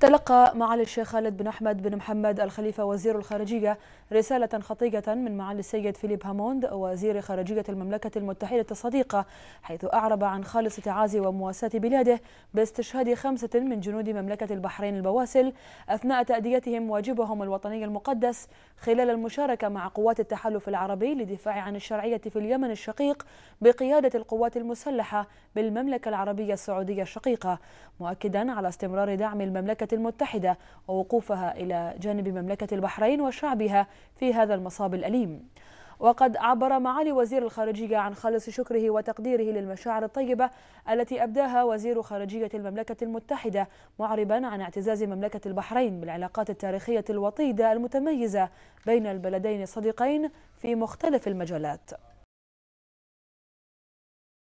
تلقى معالي الشيخ خالد بن أحمد بن محمد الخليفة وزير الخارجية رسالة خطيقة من معالي السيد فيليب هاموند وزير خارجية المملكة المتحدة الصديقة حيث أعرب عن خالص تعازي ومواساة بلاده باستشهاد خمسة من جنود مملكة البحرين البواسل أثناء تأديتهم واجبهم الوطني المقدس خلال المشاركة مع قوات التحالف العربي للدفاع عن الشرعية في اليمن الشقيق بقيادة القوات المسلحة بالمملكة العربية السعودية الشقيقة مؤكدا على استمرار دعم المملكة الولايات المتحدة ووقوفها إلى جانب مملكة البحرين وشعبها في هذا المصاب الأليم وقد عبر معالي وزير الخارجية عن خالص شكره وتقديره للمشاعر الطيبة التي أبداها وزير خارجية المملكة المتحدة معربا عن اعتزاز مملكة البحرين بالعلاقات التاريخية الوطيدة المتميزة بين البلدين الصديقين في مختلف المجالات